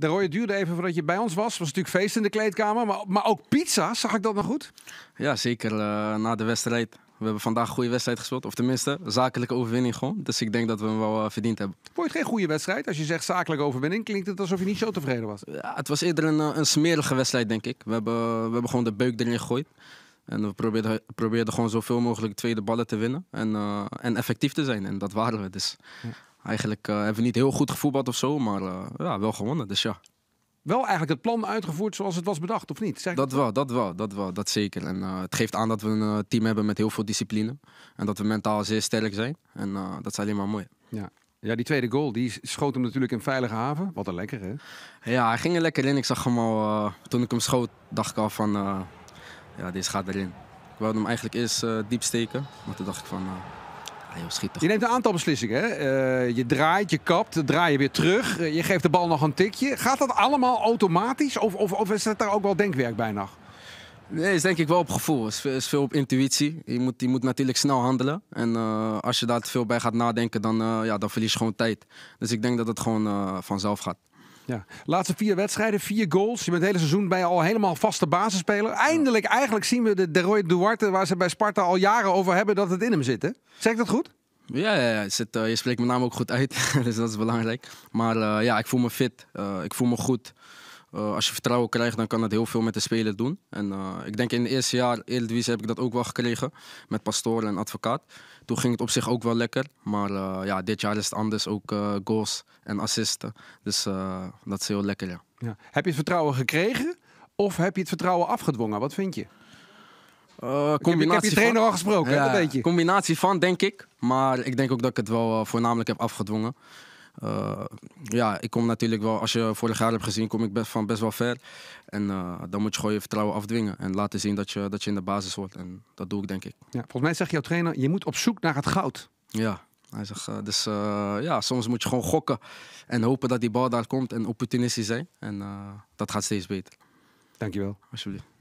De Roy, duurde even voordat je bij ons was. was natuurlijk feest in de kleedkamer, maar, maar ook pizza. Zag ik dat nog goed? Ja, zeker. Eh, na de wedstrijd. We hebben vandaag een goede wedstrijd gespeeld. Of tenminste, zakelijke overwinning Dus ik denk dat we hem wel eh, verdiend hebben. Vond je geen goede wedstrijd? Als je zegt zakelijke overwinning, klinkt het alsof je niet zo tevreden was. Ja, het was eerder een, eh, een smerige wedstrijd, denk ik. We hebben, we hebben gewoon de beuk erin gegooid. En we probeerden, probeerden gewoon zoveel mogelijk tweede ballen te winnen. En, en effectief te zijn. En dat waren we dus. Eigenlijk eh, hebben we niet heel goed gevoetbald of zo, maar eh, ja, wel gewonnen. Dus ja. Wel eigenlijk het plan uitgevoerd zoals het was bedacht, of niet? Zeg dat, wel, dat wel, dat wel, dat zeker. En eh, het geeft aan dat we een team hebben met heel veel discipline. En dat we mentaal zeer sterk zijn. En dat is alleen maar mooi. Ja, ja, die tweede goal, die schoot hem natuurlijk in veilige haven. Wat een lekker, hè? Ja, hij ging er lekker in. Ik zag hem al, toen ik hem schoot, dacht ik al van, ja, deze gaat erin. Ik wilde hem eigenlijk eerst diep steken, maar toen dacht ik van, je neemt een aantal beslissingen. Eh, je draait, je kapt, draai je weer terug. Eh, je geeft de bal nog een tikje. Gaat dat allemaal automatisch? Of, of, of is het daar ook wel denkwerk bij nog? Nee, is denk ik wel op gevoel. Het is, veel op intuïtie. Je moet, je moet natuurlijk snel handelen. En eh, als je daar te veel bij gaat nadenken, dan, ja, dan verlies je gewoon tijd. Dus ik denk dat het gewoon vanzelf gaat. Ja. Laatste vier wedstrijden, vier goals. Je bent het hele seizoen bij al helemaal vaste basisspeler. Eindelijk eigenlijk zien we de Deroy Duarte, waar ze bij Sparta al jaren over hebben, dat het in hem zit. Zeg ik dat goed? Ja, ja, ja. Zit, eh, je spreekt mijn naam ook goed uit, dus dat is belangrijk. Maar eh, ja, ik voel me fit, eh, ik voel me goed. Eh, als je vertrouwen krijgt, dan kan het heel veel met de speler doen. En eh, ik denk in het eerste jaar Eredivisie heb ik dat ook wel gekregen met pastoor en advocaat. Toen ging het op zich ook wel lekker. Maar eh, ja, dit jaar is het anders. Ook goals en assisten. Dus dat is heel lekker, ja. Heb je het vertrouwen gekregen of heb je het vertrouwen afgedwongen? Wat vind je? Uh, combinatie ik, heb, ik je trainer al gesproken, een beetje. Combinatie van, denk ik. Maar ik denk ook dat ik het wel voornamelijk heb afgedwongen. Uh, ja, ik kom natuurlijk wel, als je vorig jaar hebt gezien, kom ik best, van best wel ver. En eh, dan moet je gewoon je vertrouwen afdwingen en laten zien dat je, dat je in de basis wordt. En dat doe ik, denk ik. Ja, volgens mij zegt jouw trainer, je moet op zoek naar het goud. Ja, hij zegt, eh, dus ja, soms moet je gewoon gokken en hopen dat die bal daar komt en opportunistisch zijn. En dat gaat steeds beter. Dankjewel. Alsjeblieft.